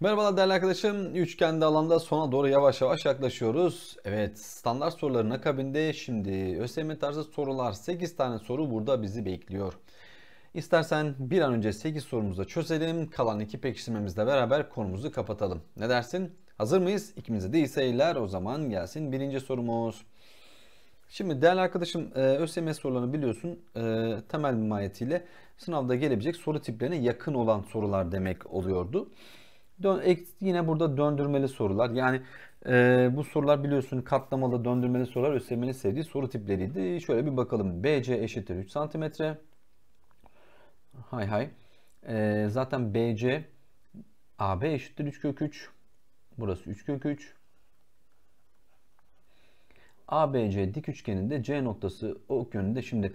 Merhabalar değerli arkadaşım. Üçgende alanda sona doğru yavaş yavaş yaklaşıyoruz. Evet standart soruların akabinde şimdi ÖSYM tarzı sorular 8 tane soru burada bizi bekliyor. İstersen bir an önce 8 sorumuzu çözelim. Kalan iki pekiştirmemizle beraber konumuzu kapatalım. Ne dersin? Hazır mıyız? İkimize de iyi seyirler. O zaman gelsin birinci sorumuz. Şimdi değerli arkadaşım e, ÖSYM sorularını biliyorsun e, temel mahiyetiyle sınavda gelebilecek soru tiplerine yakın olan sorular demek oluyordu yine burada döndürmeli sorular. Yani e, bu sorular biliyorsun katlamalı döndürmeli sorular ÖSYM'nin sevdiği soru tipleriydi. Şöyle bir bakalım. BC eşittir 3 cm. Hay hay. E, zaten BC AB eşittir 3 kök 3. Burası 3 kök 3. ABC dik üçgeninde C noktası ok yönünde. Şimdi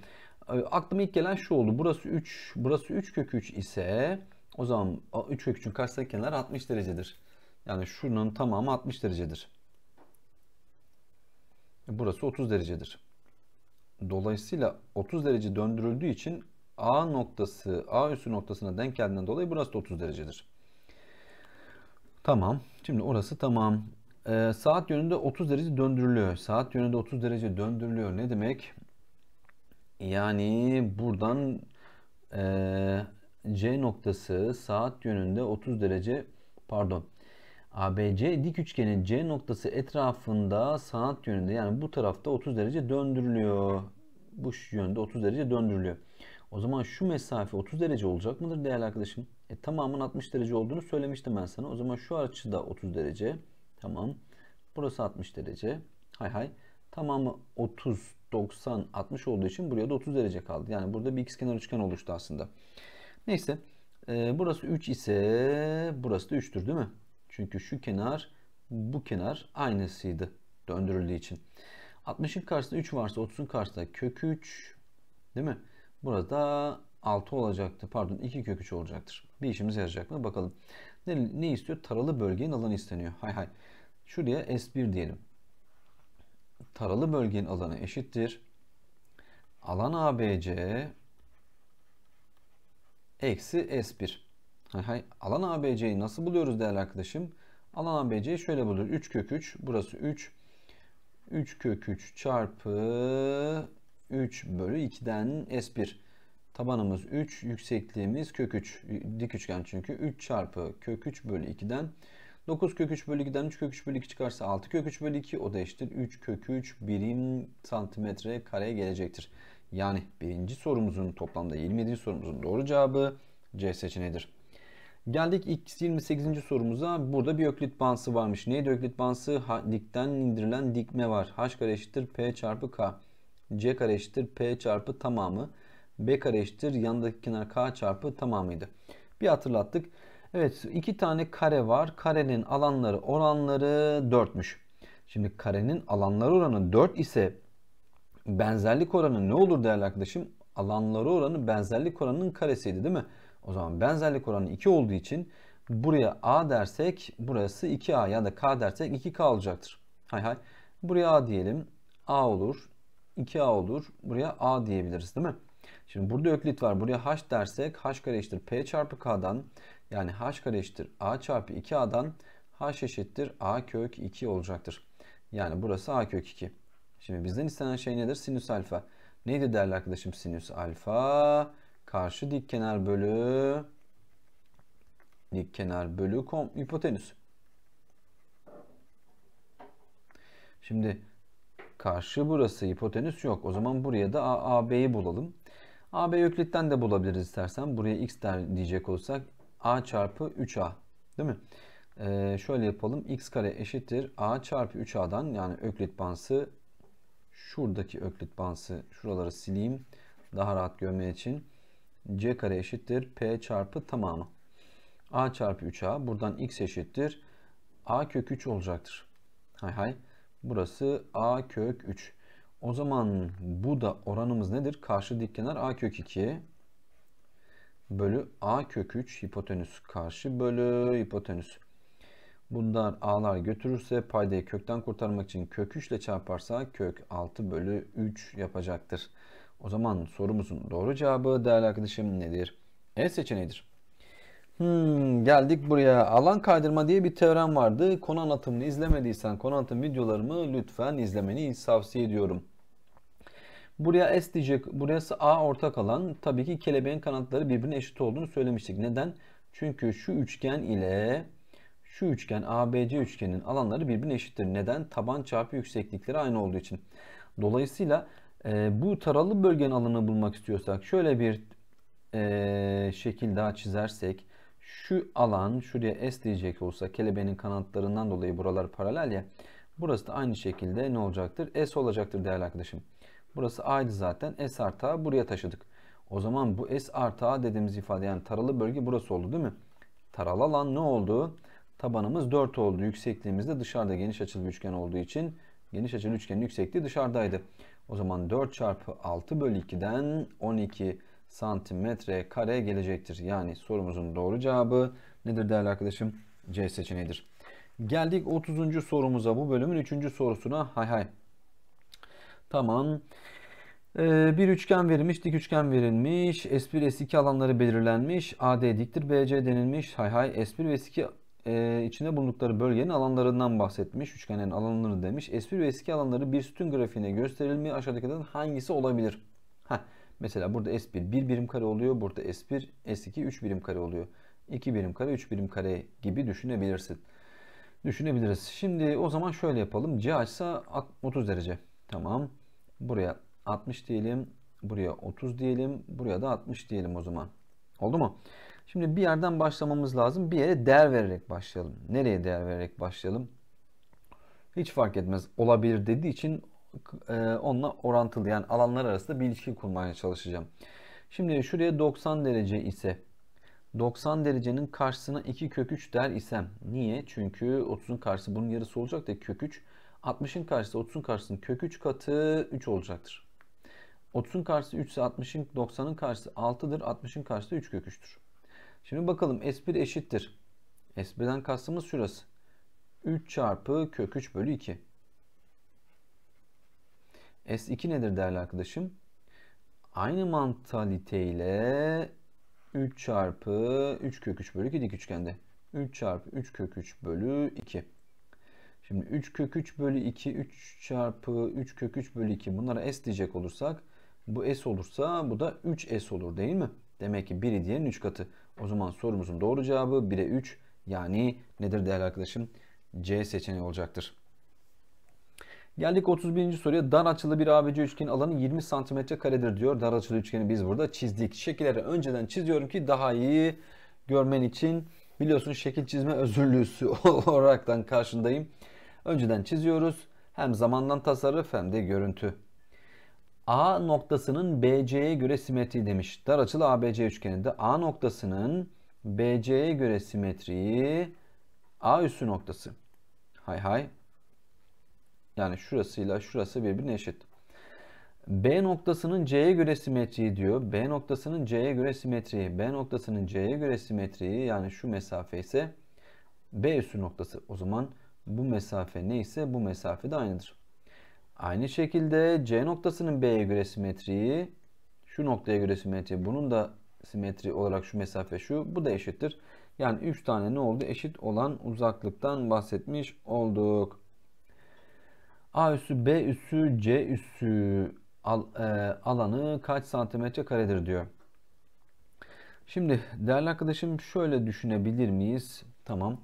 e, aklıma ilk gelen şu oldu. Burası 3, burası 3 kök 3 ise o zaman 3 köküçün karşısındaki kenar 60 derecedir. Yani şunun tamamı 60 derecedir. E, burası 30 derecedir. Dolayısıyla 30 derece döndürüldüğü için A noktası A üssü noktasına denk geldiğinden dolayı burası da 30 derecedir. Tamam. Şimdi orası tamam. Ee, saat yönünde 30 derece döndürülüyor. Saat yönünde 30 derece döndürülüyor. Ne demek? Yani buradan e, C noktası saat yönünde 30 derece pardon ABC dik üçgenin C noktası etrafında saat yönünde yani bu tarafta 30 derece döndürülüyor. Bu yönde 30 derece döndürülüyor. O zaman şu mesafe 30 derece olacak mıdır değerli arkadaşım? E, tamamın 60 derece olduğunu söylemiştim ben sana. O zaman şu açı da 30 derece. Tamam. Burası 60 derece. Hay hay. Tamamı 30, 90, 60 olduğu için buraya da 30 derece kaldı. Yani burada bir ikizkenar üçgen oluştu aslında. Neyse. E, burası 3 ise burası da 3'tür değil mi? Çünkü şu kenar bu kenar aynısıydı döndürüldüğü için. 60'ın karşısında 3 varsa 30'un karşısında kök 3 değil mi? Burada 6 olacaktı. Pardon 2 kök 3 olacaktır. Bir işimiz yarayacak mı? Bakalım. Ne, ne istiyor? Taralı bölgenin alanı isteniyor. Hay hay. Şuraya S1 diyelim. Taralı bölgenin alanı eşittir. Alan ABC eksi S1. Hay hay. Alan ABC'yi nasıl buluyoruz değerli arkadaşım? Alan ABC'yi şöyle bulur. 3 kök 3. Burası 3. 3 kök 3 çarpı 3 bölü 2'den S1. Tabanımız 3. Yüksekliğimiz kök 3. Dik üçgen çünkü. 3 çarpı kök 3 bölü 2'den 9 kök 3 bölü 2'den 3 kök 3 bölü 2 çıkarsa 6 kök 3 bölü 2 o da eşittir 3 kök 3 birim santimetre kareye gelecektir. Yani birinci sorumuzun toplamda 27. sorumuzun doğru cevabı C seçeneğidir. Geldik x 28. sorumuza. Burada bir öklit bansı varmış. Neydi öklit bansı? Ha, dikten indirilen dikme var. H kare eşittir P çarpı K. C kare eşittir P çarpı tamamı. B kare eşittir yandaki kenar K çarpı tamamıydı. Bir hatırlattık. Evet iki tane kare var. Karenin alanları oranları 4'müş. Şimdi karenin alanları oranı 4 ise benzerlik oranı ne olur değerli arkadaşım? Alanları oranı benzerlik oranının karesiydi değil mi? O zaman benzerlik oranı 2 olduğu için buraya A dersek burası 2A ya da K dersek 2K olacaktır. Hay hay. Buraya A diyelim. A olur. 2A olur. Buraya A diyebiliriz değil mi? Şimdi burada öklit var. Buraya H dersek H kare eşittir P çarpı K'dan yani H kare eşittir A çarpı 2A'dan H eşittir A kök 2 olacaktır. Yani burası A kök 2. Şimdi bizden istenen şey nedir? Sinüs alfa. Neydi değerli arkadaşım sinüs alfa? Karşı dik kenar bölü dik kenar bölü kom hipotenüs. Şimdi karşı burası hipotenüs yok. O zaman buraya da AAB'yi bulalım. AB Öklit'ten de bulabiliriz istersen. Buraya x der diyecek olsak a çarpı 3a değil mi? Ee, şöyle yapalım. x kare eşittir a çarpı 3a'dan yani Öklit bansı şuradaki öklit bansı şuraları sileyim. Daha rahat görmeye için. C kare eşittir. P çarpı tamamı. A çarpı 3A. Buradan X eşittir. A kök 3 olacaktır. Hay hay. Burası A kök 3. O zaman bu da oranımız nedir? Karşı dik kenar A kök 2 bölü A kök 3 hipotenüs karşı bölü hipotenüs. Bundan a'lar götürürse paydayı kökten kurtarmak için kök 3 ile çarparsa kök 6 bölü 3 yapacaktır. O zaman sorumuzun doğru cevabı değerli arkadaşım nedir? E seçeneğidir. Hmm, geldik buraya. Alan kaydırma diye bir teorem vardı. Konu anlatımını izlemediysen konu anlatım videolarımı lütfen izlemeni tavsiye ediyorum. Buraya S diyecek. Burası A ortak alan. Tabii ki kelebeğin kanatları birbirine eşit olduğunu söylemiştik. Neden? Çünkü şu üçgen ile şu üçgen ABC üçgenin alanları birbirine eşittir. Neden? Taban çarpı yükseklikleri aynı olduğu için. Dolayısıyla e, bu taralı bölgenin alanını bulmak istiyorsak şöyle bir e, şekil daha çizersek şu alan şuraya S diyecek olsa kelebeğin kanatlarından dolayı buralar paralel ya burası da aynı şekilde ne olacaktır? S olacaktır değerli arkadaşım. Burası A'ydı zaten. S artı A buraya taşıdık. O zaman bu S artı A dediğimiz ifade yani taralı bölge burası oldu değil mi? Taralı alan ne oldu? Tabanımız 4 oldu. Yüksekliğimiz de dışarıda geniş açılı bir üçgen olduğu için geniş açılı üçgenin yüksekliği dışarıdaydı. O zaman 4 çarpı 6 bölü 2'den 12 santimetre kare gelecektir. Yani sorumuzun doğru cevabı nedir değerli arkadaşım? C seçeneğidir. Geldik 30. sorumuza bu bölümün 3. sorusuna. Hay hay. Tamam. Ee, bir üçgen verilmiş, dik üçgen verilmiş. S1, S2 alanları belirlenmiş. AD diktir, BC denilmiş. Hay hay. S1 ve S2 e, içinde bulundukları bölgenin alanlarından bahsetmiş. Üçgenlerin alanlarını demiş. S1 ve S2 alanları bir sütun grafiğine gösterilmiyor. Aşağıdakilerden hangisi olabilir? Heh, mesela burada S1 1 birim kare oluyor. Burada S1, S2 3 birim kare oluyor. 2 birim kare, 3 birim kare gibi düşünebilirsin. Düşünebiliriz. Şimdi o zaman şöyle yapalım. C açsa 30 derece. Tamam. Buraya 60 diyelim. Buraya 30 diyelim. Buraya da 60 diyelim o zaman. Oldu mu? Şimdi bir yerden başlamamız lazım. Bir yere değer vererek başlayalım. Nereye değer vererek başlayalım? Hiç fark etmez. Olabilir dediği için e, onunla orantılı yani alanlar arasında bir ilişki kurmaya çalışacağım. Şimdi şuraya 90 derece ise 90 derecenin karşısına 2 kök 3 der isem. Niye? Çünkü 30'un karşısı bunun yarısı olacak da kök 3. 60'ın karşısı 30'un karşısının kök 3 katı 3 olacaktır. 30'un karşısı 3 ise 60'ın 90'ın karşısı 6'dır. 60'ın karşısı 3 kök 3'tür. Şimdi bakalım S1 eşittir. S1'den kastımız şurası. 3 çarpı kök 3 bölü 2. S2 nedir değerli arkadaşım? Aynı mantaliteyle 3 çarpı 3 kök 3 bölü 2 dik üçgende. 3 çarpı 3 kök 3 bölü 2. Şimdi 3 kök 3 bölü 2, 3 çarpı 3 kök 3 bölü 2 bunlara s diyecek olursak bu s olursa bu da 3s olur değil mi? Demek ki biri diğerinin 3 katı. O zaman sorumuzun doğru cevabı 1'e 3 yani nedir değerli arkadaşım? C seçeneği olacaktır. Geldik 31. soruya. Dar açılı bir ABC üçgenin alanı 20 cm karedir diyor. Dar açılı üçgeni biz burada çizdik. Şekilleri önceden çiziyorum ki daha iyi görmen için biliyorsun şekil çizme özürlüsü olaraktan karşındayım. Önceden çiziyoruz. Hem zamandan tasarruf hem de görüntü. A noktasının BC'ye göre simetri demiş. Dar açılı ABC üçgeninde A noktasının BC'ye göre simetriği A üssü noktası. Hay hay. Yani şurasıyla şurası birbirine eşit. B noktasının C'ye göre simetriyi diyor. B noktasının C'ye göre simetriyi. B noktasının C'ye göre simetriyi yani şu mesafe ise B üssü noktası. O zaman bu mesafe neyse bu mesafe de aynıdır. Aynı şekilde C noktasının B'ye göre simetriği şu noktaya göre simetri. Bunun da simetri olarak şu mesafe şu. Bu da eşittir. Yani 3 tane ne oldu? Eşit olan uzaklıktan bahsetmiş olduk. A üssü B üssü C üssü al, e, alanı kaç santimetre karedir diyor. Şimdi değerli arkadaşım şöyle düşünebilir miyiz? Tamam.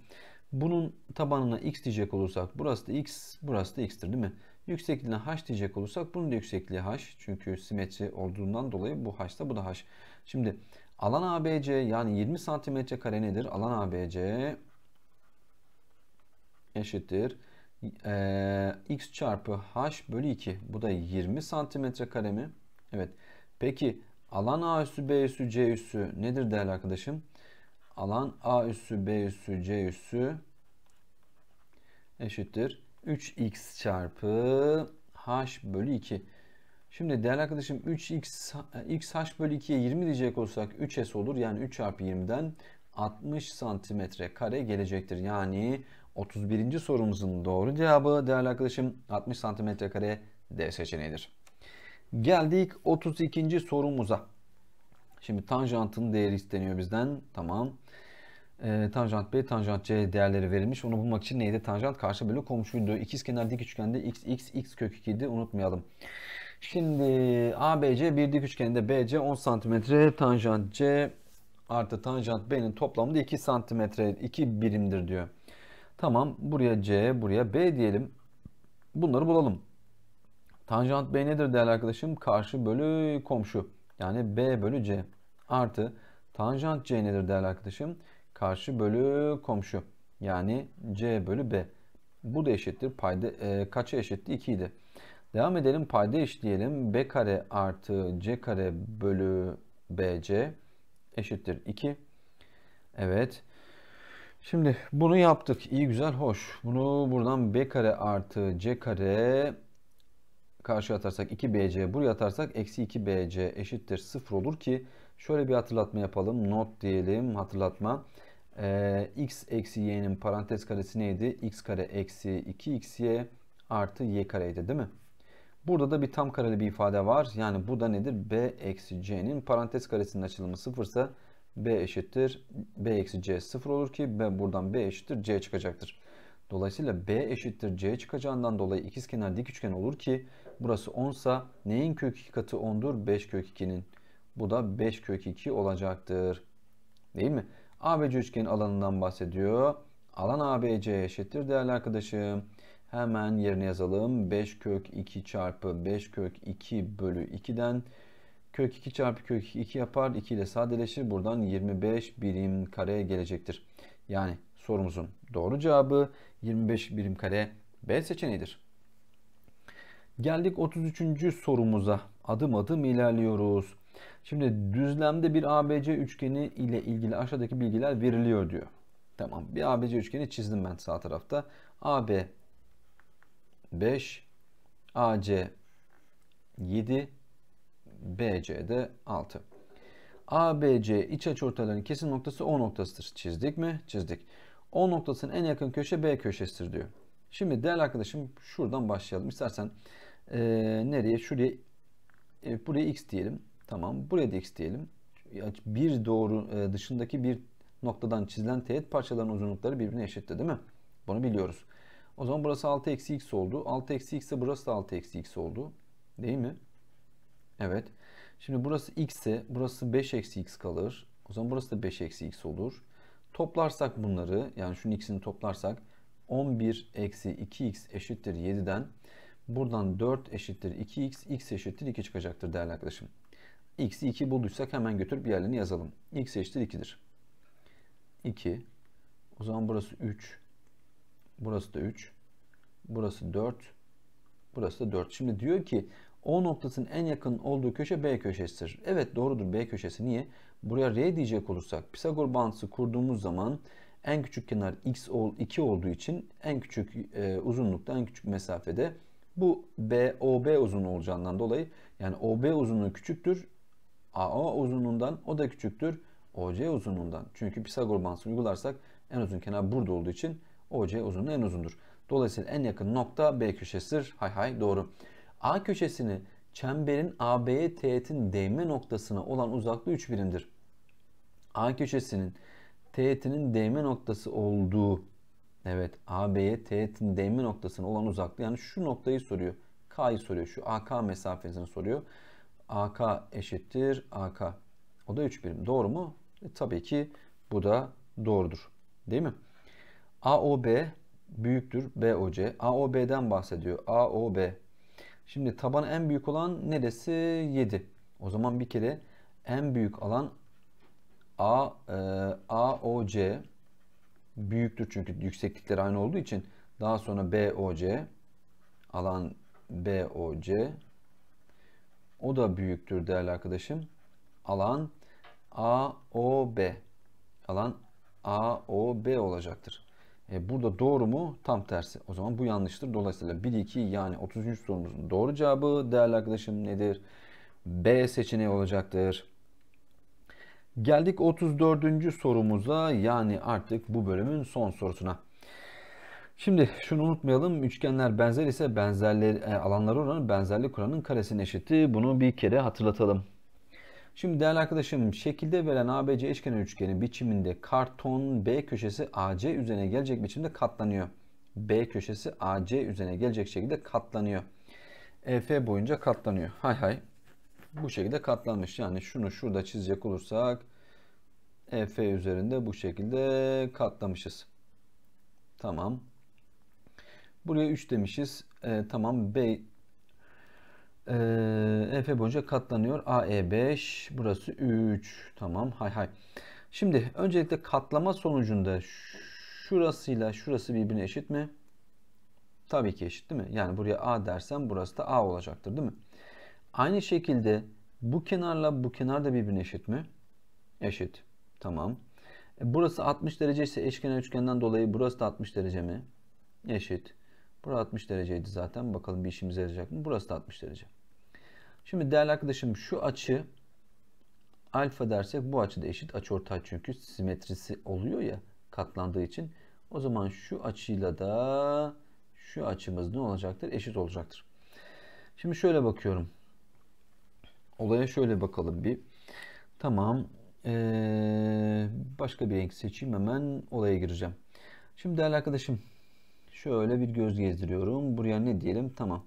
Bunun tabanına x diyecek olursak burası da x, burası da x'tir değil mi? Yüksekliğine h diyecek olursak bunun da yüksekliği h. Çünkü simetri olduğundan dolayı bu h da bu da h. Şimdi alan ABC yani 20 santimetre kare nedir? Alan ABC eşittir. Ee, x çarpı h bölü 2. Bu da 20 santimetre kare mi? Evet. Peki alan A üssü B üssü C üssü nedir değerli arkadaşım? Alan A üssü B üssü C üssü eşittir. 3x çarpı h bölü 2. Şimdi değerli arkadaşım 3x x h bölü 2'ye 20 diyecek olsak 3s olur. Yani 3 çarpı 20'den 60 santimetre kare gelecektir. Yani 31. sorumuzun doğru cevabı değerli arkadaşım 60 santimetre kare D seçeneğidir. Geldik 32. sorumuza. Şimdi tanjantın değeri isteniyor bizden. Tamam. Tamam e, tanjant B, tanjant C değerleri verilmiş. Onu bulmak için neydi? Tanjant karşı bölü komşuydu. İkizkenar dik üçgende x, x, x kök 2 idi. Unutmayalım. Şimdi ABC bir dik üçgende BC 10 santimetre, tanjant C artı tanjant B'nin toplamı da 2 santimetre, 2 birimdir diyor. Tamam buraya C, buraya B diyelim. Bunları bulalım. Tanjant B nedir değerli arkadaşım? Karşı bölü komşu. Yani B bölü C artı tanjant C nedir değerli arkadaşım? Karşı bölü komşu. Yani C bölü B. Bu da eşittir. Payda e, kaça eşitti? 2 idi. Devam edelim. Payda eşitleyelim. B kare artı C kare bölü BC eşittir 2. Evet. Şimdi bunu yaptık. İyi güzel hoş. Bunu buradan B kare artı C kare karşı atarsak 2BC buraya atarsak eksi 2BC eşittir 0 olur ki şöyle bir hatırlatma yapalım. Not diyelim hatırlatma. Hatırlatma e, x eksi y'nin parantez karesi neydi? x kare eksi 2xy artı y kareydi değil mi? Burada da bir tam kareli bir ifade var. Yani bu da nedir? b eksi c'nin parantez karesinin açılımı sıfırsa b eşittir b eksi c sıfır olur ki b buradan b eşittir c çıkacaktır. Dolayısıyla b eşittir c çıkacağından dolayı ikizkenar dik üçgen olur ki burası 10 sa neyin kök 2 katı 10'dur? 5 kök 2'nin. Bu da 5 kök 2 olacaktır. Değil mi? ABC üçgenin alanından bahsediyor. Alan ABC eşittir değerli arkadaşım. Hemen yerine yazalım. 5 kök 2 çarpı 5 kök 2 bölü 2'den kök 2 çarpı kök 2 yapar. 2 ile sadeleşir. Buradan 25 birim kareye gelecektir. Yani sorumuzun doğru cevabı 25 birim kare B seçeneğidir. Geldik 33. sorumuza. Adım adım ilerliyoruz. Şimdi düzlemde bir ABC üçgeni ile ilgili aşağıdaki bilgiler veriliyor diyor. Tamam bir ABC üçgeni çizdim ben sağ tarafta. AB 5, AC 7, BC de 6. ABC iç açı açıortayların kesim noktası O noktasıdır. Çizdik mi? Çizdik. O noktasının en yakın köşe B köşesidir diyor. Şimdi değerli arkadaşım şuradan başlayalım. İstersen e, nereye? Şuraya e, buraya X diyelim. Tamam. Buraya da x diyelim. Bir doğru e, dışındaki bir noktadan çizilen teğet parçaların uzunlukları birbirine eşitti değil mi? Bunu biliyoruz. O zaman burası 6 eksi x oldu. 6 eksi x ise burası da 6 eksi x oldu. Değil mi? Evet. Şimdi burası x ise burası 5 eksi x kalır. O zaman burası da 5 eksi x olur. Toplarsak bunları yani şunun x'ini toplarsak 11 eksi 2x eşittir 7'den buradan 4 eşittir 2x, x eşittir 2 çıkacaktır değerli arkadaşım x'i 2 bulduysak hemen götür bir yerlerini yazalım. x eşittir 2'dir. 2. O zaman burası 3. Burası da 3. Burası 4. Burası da 4. Şimdi diyor ki O noktasının en yakın olduğu köşe B köşesidir. Evet doğrudur B köşesi. Niye? Buraya R diyecek olursak Pisagor bağıntısı kurduğumuz zaman en küçük kenar x ol 2 olduğu için en küçük e, uzunlukta en küçük mesafede bu BOB uzunluğu olacağından dolayı yani OB uzunluğu küçüktür. AO uzunluğundan o da küçüktür OC uzunluğundan. Çünkü Pisagor bağıntısını uygularsak en uzun kenar burada olduğu için OC uzunluğu en uzundur. Dolayısıyla en yakın nokta B köşesidir. Hay hay doğru. A köşesini çemberin AB'ye teğetin değme noktasına olan uzaklığı 3 birimdir. A köşesinin teğetinin değme noktası olduğu evet AB'ye teğetin değme noktasına olan uzaklığı yani şu noktayı soruyor. K'yı soruyor. Şu AK mesafesini soruyor. AK eşittir AK. O da 3 birim. Doğru mu? E, tabii ki bu da doğrudur. Değil mi? AOB büyüktür BOC. AOB'den bahsediyor. AOB. Şimdi tabanı en büyük olan neresi? 7. O zaman bir kere en büyük alan A, e, AOC büyüktür çünkü yükseklikler aynı olduğu için daha sonra BOC alan BOC o da büyüktür değerli arkadaşım. Alan AOB. Alan AOB olacaktır. E, burada doğru mu? Tam tersi. O zaman bu yanlıştır. Dolayısıyla 1, 2 yani 33. sorumuzun doğru cevabı değerli arkadaşım nedir? B seçeneği olacaktır. Geldik 34. sorumuza yani artık bu bölümün son sorusuna. Şimdi şunu unutmayalım. Üçgenler benzer ise benzerleri e, alanları oranı benzerlik kuranın karesine eşiti. Bunu bir kere hatırlatalım. Şimdi değerli arkadaşım şekilde verilen ABC eşkenar üçgeni biçiminde karton B köşesi AC üzerine gelecek biçimde katlanıyor. B köşesi AC üzerine gelecek şekilde katlanıyor. EF boyunca katlanıyor. Hay hay. Bu şekilde katlanmış. Yani şunu şurada çizecek olursak EF üzerinde bu şekilde katlamışız. Tamam. Buraya 3 demişiz. E, tamam B e, ee, EF boyunca katlanıyor. E 5 burası 3. Tamam hay hay. Şimdi öncelikle katlama sonucunda şurasıyla şurası birbirine eşit mi? Tabii ki eşit değil mi? Yani buraya A dersen, burası da A olacaktır değil mi? Aynı şekilde bu kenarla bu kenar da birbirine eşit mi? Eşit. Tamam. E, burası 60 derece ise eşkenar üçgenden dolayı burası da 60 derece mi? Eşit. Burası 60 dereceydi zaten. Bakalım bir işimize yarayacak mı? Burası da 60 derece. Şimdi değerli arkadaşım şu açı alfa dersek bu açı da eşit. Açı ortay çünkü simetrisi oluyor ya katlandığı için. O zaman şu açıyla da şu açımız ne olacaktır? Eşit olacaktır. Şimdi şöyle bakıyorum. Olaya şöyle bakalım bir. Tamam. Ee, başka bir renk seçeyim. Hemen olaya gireceğim. Şimdi değerli arkadaşım Şöyle bir göz gezdiriyorum. Buraya ne diyelim? Tamam.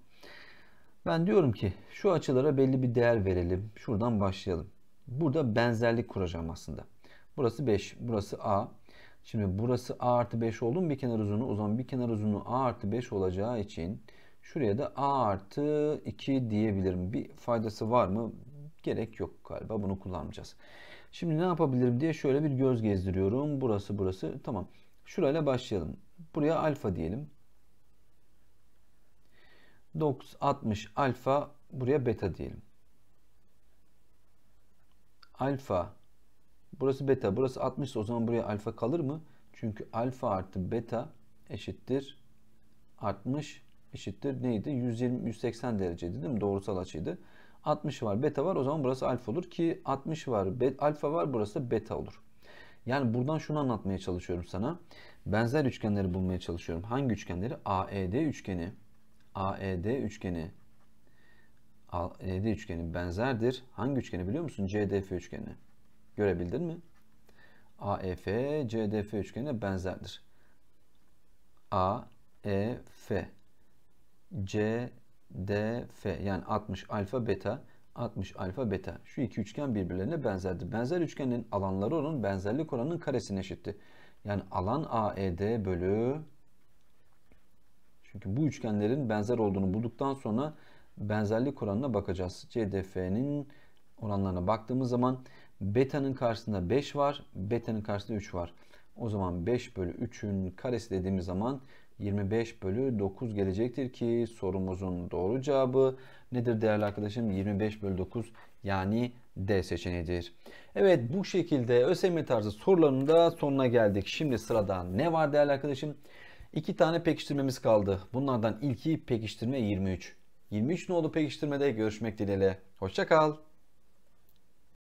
Ben diyorum ki şu açılara belli bir değer verelim. Şuradan başlayalım. Burada benzerlik kuracağım aslında. Burası 5, burası A. Şimdi burası A artı 5 oldu mu bir kenar uzunluğu? O zaman bir kenar uzunluğu A artı 5 olacağı için şuraya da A artı 2 diyebilirim. Bir faydası var mı? Gerek yok galiba bunu kullanmayacağız. Şimdi ne yapabilirim diye şöyle bir göz gezdiriyorum. Burası burası tamam. Şurayla başlayalım. Buraya alfa diyelim. 60 alfa buraya beta diyelim. Alfa burası beta burası 60 o zaman buraya alfa kalır mı? Çünkü alfa artı beta eşittir 60 eşittir neydi? 120 180 dereceydi değil mi? Doğrusal açıydı. 60 var beta var o zaman burası alfa olur ki 60 var alfa var burası beta olur. Yani buradan şunu anlatmaya çalışıyorum sana. Benzer üçgenleri bulmaya çalışıyorum. Hangi üçgenleri? AED üçgeni. AED üçgeni. AED üçgeni benzerdir. Hangi üçgeni biliyor musun? CDF üçgeni. Görebildin mi? AEF, CDF üçgeni benzerdir. A, CDF. E yani 60 alfa beta, 60 alfa beta. Şu iki üçgen birbirlerine benzerdir. Benzer üçgenin alanları onun benzerlik oranının karesine eşittir. Yani alan AED bölü çünkü bu üçgenlerin benzer olduğunu bulduktan sonra benzerlik oranına bakacağız. CDF'nin oranlarına baktığımız zaman beta'nın karşısında 5 var, beta'nın karşısında 3 var. O zaman 5 bölü 3'ün karesi dediğimiz zaman 25 bölü 9 gelecektir ki sorumuzun doğru cevabı nedir değerli arkadaşım? 25 bölü 9 yani D seçeneğidir. Evet bu şekilde ÖSYM tarzı sorularının da sonuna geldik. Şimdi sırada ne var değerli arkadaşım? İki tane pekiştirmemiz kaldı. Bunlardan ilki pekiştirme 23. 23 oldu pekiştirmede görüşmek dileğiyle. Hoşça kal.